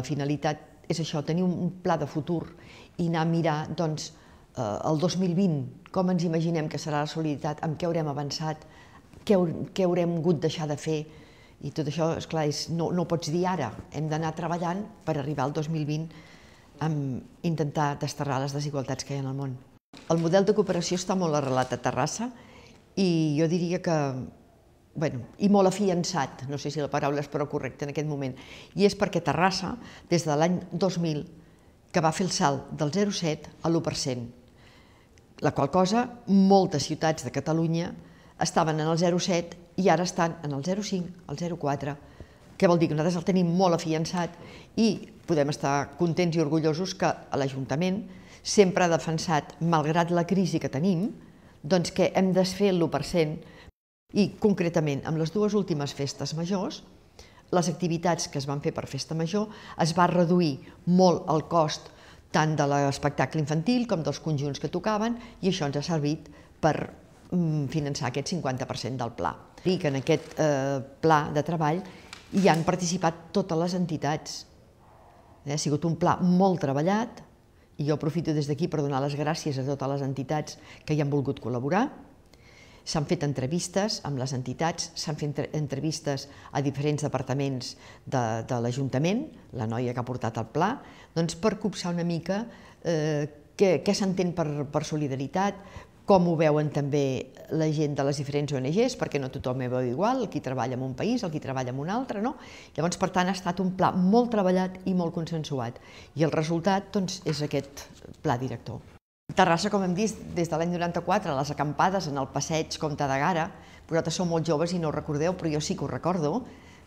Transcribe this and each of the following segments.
la finalitat és això, tenir un pla de futur i anar a mirar doncs, eh, el 2020, com ens imaginem que serà la solidaritat, amb què haurem avançat, què, què haurem hagut deixar de fer, i tot això, esclar, és, no, no ho pots dir ara, hem d'anar treballant per arribar al 2020 amb intentar desterrar les desigualtats que hi ha en el món. El model de cooperació està molt arrelat a Terrassa i jo diria que bueno, i molt afiançat, no sé si la paraula és prou correcta en aquest moment, i és perquè Terrassa, des de l'any 2000, que va fer el salt del 0,7 a l'1%, la qual cosa moltes ciutats de Catalunya estaven en el 0,7 i ara estan en el 0,5, el 0,4, què vol dir? Que nosaltres el tenim molt afiançat i podem estar contents i orgullosos que l'Ajuntament sempre ha defensat, malgrat la crisi que tenim, doncs que hem de fer l'1% i concretament, amb les dues últimes festes majors, les activitats que es van fer per festa major es va reduir molt el cost tant de l'espectacle infantil com dels conjunts que tocaven i això ens ha servit per mm, finançar aquest 50% del pla. I que en aquest eh, pla de treball hi han participat totes les entitats. Eh, ha sigut un pla molt treballat i jo aprofito des d'aquí per donar les gràcies a totes les entitats que hi han volgut col·laborar, S'han fet entrevistes amb les entitats, s'han fet entrevistes a diferents departaments de, de l'Ajuntament, la noia que ha portat el pla, doncs per copsar una mica eh, què, què s'entén per, per solidaritat, com ho veuen també la gent de les diferents ONGs, perquè no tothom ho veu igual, el qui treballa en un país, el qui treballa en un altre, no? Llavors, per tant, ha estat un pla molt treballat i molt consensuat. I el resultat, doncs, és aquest pla director. Terrassa, com hem vist, des de l'any 94, les acampades en el passeig Comte de Gara, vosaltres sou molt joves i no ho recordeu, però jo sí que ho recordo,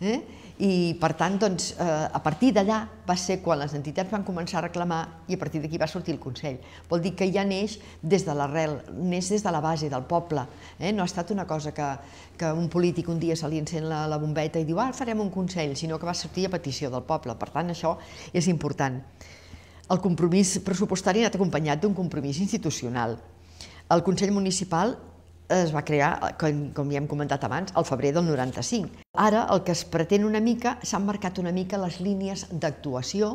eh? i per tant, doncs, eh, a partir d'allà va ser quan les entitats van començar a reclamar i a partir d'aquí va sortir el Consell. Vol dir que ja neix des de l'arrel, neix des de la base del poble. Eh? No ha estat una cosa que, que un polític un dia se li encén la, la bombeta i diu ah, farem un Consell, sinó que va sortir a petició del poble. Per tant, això és important. El compromís pressupostari ha anat acompanyat d'un compromís institucional. El Consell Municipal es va crear, com, com ja hem comentat abans, al febrer del 95. Ara el que es pretén una mica, s'han marcat una mica les línies d'actuació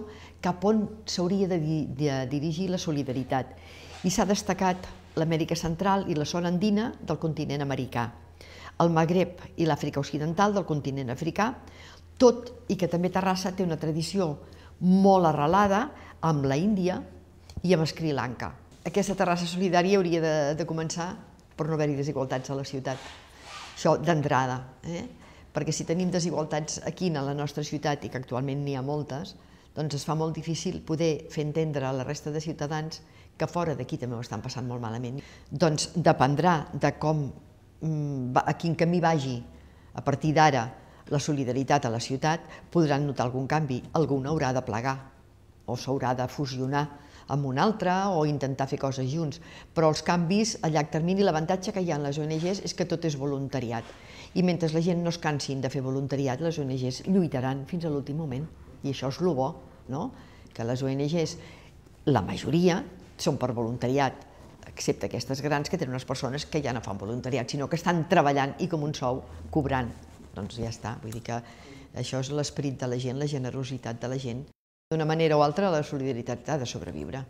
cap on s'hauria de, di de dirigir la solidaritat. I s'ha destacat l'Amèrica Central i la zona andina del continent americà, el Magreb i l'Àfrica Occidental del continent africà, tot i que també Terrassa té una tradició molt arrelada amb la Índia i amb Sri Lanka. Aquesta terrassa solidària hauria de, de començar per no haver-hi desigualtats a la ciutat. Això d'entrada, eh? perquè si tenim desigualtats aquí a la nostra ciutat, i que actualment n'hi ha moltes, doncs es fa molt difícil poder fer entendre a la resta de ciutadans que fora d'aquí també ho estan passant molt malament. Doncs dependrà de com, mm, a quin camí vagi a partir d'ara la solidaritat a la ciutat, podran notar algun canvi. Algun haurà de plegar o s'haurà de fusionar amb un altre o intentar fer coses junts. Però els canvis a llarg termini, l'avantatge que hi ha en les ONGs és que tot és voluntariat. I mentre la gent no es cansin de fer voluntariat, les ONGs lluitaran fins a l'últim moment. I això és el bo, no? que les ONGs, la majoria, són per voluntariat, excepte aquestes grans que tenen unes persones que ja no fan voluntariat, sinó que estan treballant i com un sou cobrant doncs ja està. Vull dir que això és l'esperit de la gent, la generositat de la gent. D'una manera o altra, la solidaritat ha de sobreviure.